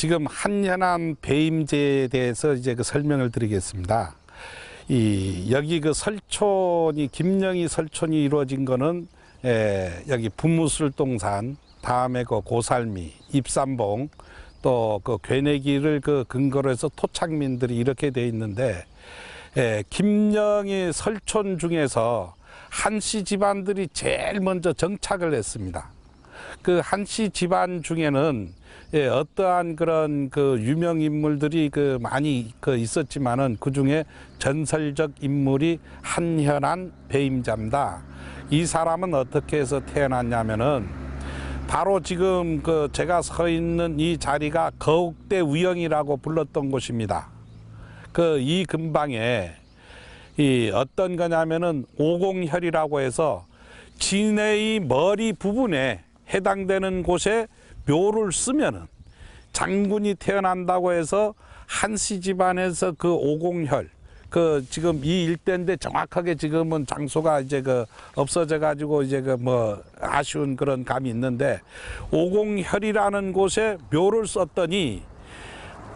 지금 한연암 배임제에 대해서 이제 그 설명을 드리겠습니다. 이 여기 그 설촌이 김영희 설촌이 이루어진 거는 에, 여기 분무술동산 다음에 그 고살미 입산봉 또그 괴내기를 그 근거로 해서 토착민들이 이렇게 돼 있는데 에, 김영희 설촌 중에서 한씨 집안들이 제일 먼저 정착을 했습니다. 그 한씨 집안 중에는 예, 어떠한 그런 그 유명 인물들이 그 많이 그 있었지만은 그 중에 전설적 인물이 한현안 배임자입니다. 이 사람은 어떻게 해서 태어났냐면은 바로 지금 그 제가 서 있는 이 자리가 거욱대 위영이라고 불렀던 곳입니다. 그 이 근방에 이 어떤 거냐면은 오공혈이라고 해서 진의 머리 부분에 해당되는 곳에 묘를 쓰면은 장군이 태어난다고 해서 한씨 집안에서 그 오공혈 그 지금 이 일대인데 정확하게 지금은 장소가 이제 그 없어져 가지고 이제 그 뭐 아쉬운 그런 감이 있는데 오공혈이라는 곳에 묘를 썼더니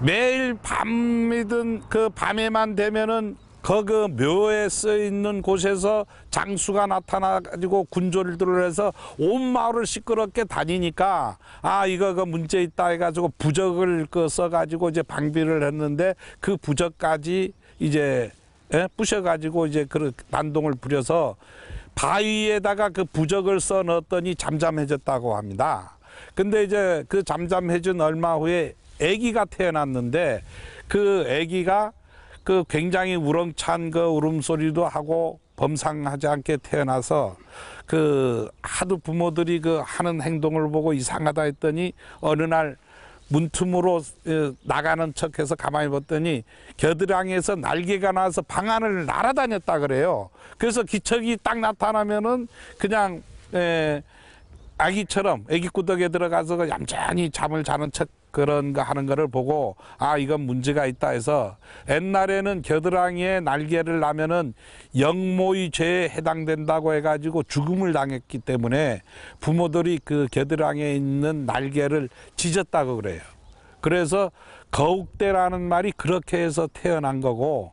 매일 밤이든 그 밤에만 되면은 거그 묘에 쓰 있는 곳에서 장수가 나타나가지고 군졸들을 해서 온 마을을 시끄럽게 다니니까 아 이거 그 문제 있다 해가지고 부적을 그 써가지고 이제 방비를 했는데 그 부적까지 이제 예? 부셔가지고 이제 그반동을 부려서 바위에다가 그 부적을 써 넣었더니 잠잠해졌다고 합니다. 근데 이제 그 잠잠해진 얼마 후에 아기가 태어났는데 그 아기가 그 굉장히 우렁찬 그 울음소리도 하고 범상하지 않게 태어나서 그 하도 부모들이 그 하는 행동을 보고 이상하다 했더니 어느 날 문틈으로 나가는 척해서 가만히 봤더니 겨드랑이에서 날개가 나서 방안을 날아다녔다 그래요. 그래서 기척이 딱 나타나면은 그냥 에 아기처럼 아기 구덕에 들어가서 그 얌전히 잠을 자는 척 그런 가 하는 거를 보고 아 이건 문제가 있다 해서 옛날에는 겨드랑이에 날개를 나면은 영모의 죄에 해당된다고 해가지고 죽음을 당했기 때문에 부모들이 그 겨드랑이에 있는 날개를 찢었다고 그래요. 그래서 거욱대라는 말이 그렇게 해서 태어난 거고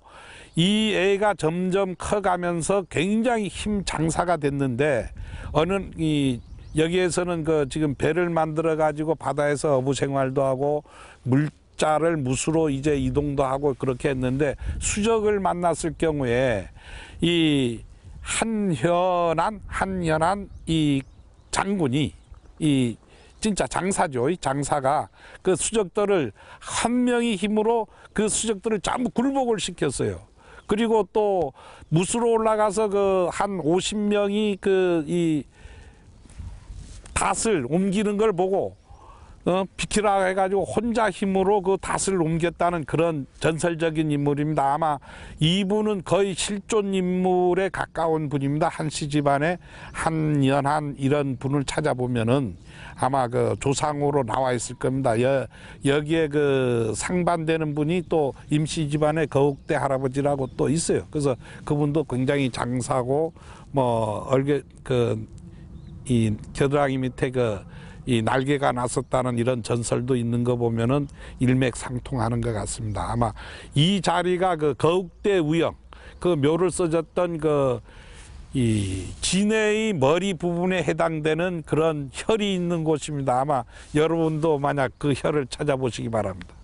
이 애가 점점 커가면서 굉장히 힘 장사가 됐는데 어느 이 여기에서는 그 지금 배를 만들어 가지고 바다에서 어부 생활도 하고 물 자를 무수로 이제 이동도 하고 그렇게 했는데 수적을 만났을 경우에 이 한현한 한현한 이 장군이 이 진짜 장사죠. 이 장사가 그 수적들을 한 명의 힘으로 그 수적들을 전부 굴복을 시켰어요. 그리고 또 무수로 올라가서 그 한 오십 명이 그이 닷을 옮기는 걸 보고 어, 비키라 해가지고 혼자 힘으로 그 닷을 옮겼다는 그런 전설적인 인물입니다. 아마 이분은 거의 실존 인물에 가까운 분입니다. 한씨 집안의 한연한 이런 분을 찾아보면은 아마 그 조상으로 나와 있을 겁니다. 여, 여기에 그 상반되는 분이 또 임씨 집안의 거욱대 할아버지라고 또 있어요. 그래서 그분도 굉장히 장사고 뭐 얼게 그이 겨드랑이 밑에 그이 날개가 났었다는 이런 전설도 있는 거 보면은 일맥상통하는 것 같습니다. 아마 이 자리가 그 거욱대 우영 그 묘를 써졌던 그 이 진해의 머리 부분에 해당되는 그런 혈이 있는 곳입니다. 아마 여러분도 만약 그 혈을 찾아보시기 바랍니다.